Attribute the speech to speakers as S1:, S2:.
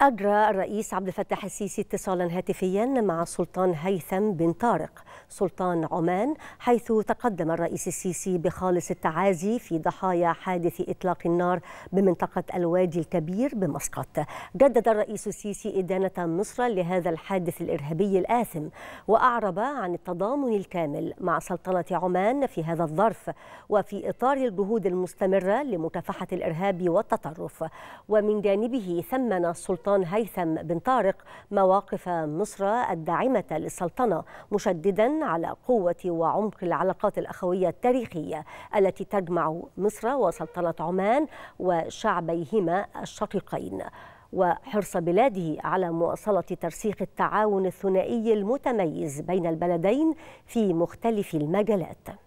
S1: أجرى الرئيس عبد الفتاح السيسي اتصالا هاتفيا مع سلطان هيثم بن طارق سلطان عمان حيث تقدم الرئيس السيسي بخالص التعازي في ضحايا حادث إطلاق النار بمنطقة الوادي الكبير بمسقط جدد الرئيس السيسي إدانة مصر لهذا الحادث الإرهابي الآثم وأعرب عن التضامن الكامل مع سلطنة عمان في هذا الظرف وفي إطار الجهود المستمرة لمكافحة الإرهاب والتطرف ومن جانبه ثمن سلطان السلطان هيثم بن طارق مواقف مصر الداعمة للسلطنة مشددا على قوة وعمق العلاقات الأخوية التاريخية التي تجمع مصر وسلطنة عمان وشعبيهما الشقيقين وحرص بلاده على مواصلة ترسيخ التعاون الثنائي المتميز بين البلدين في مختلف المجالات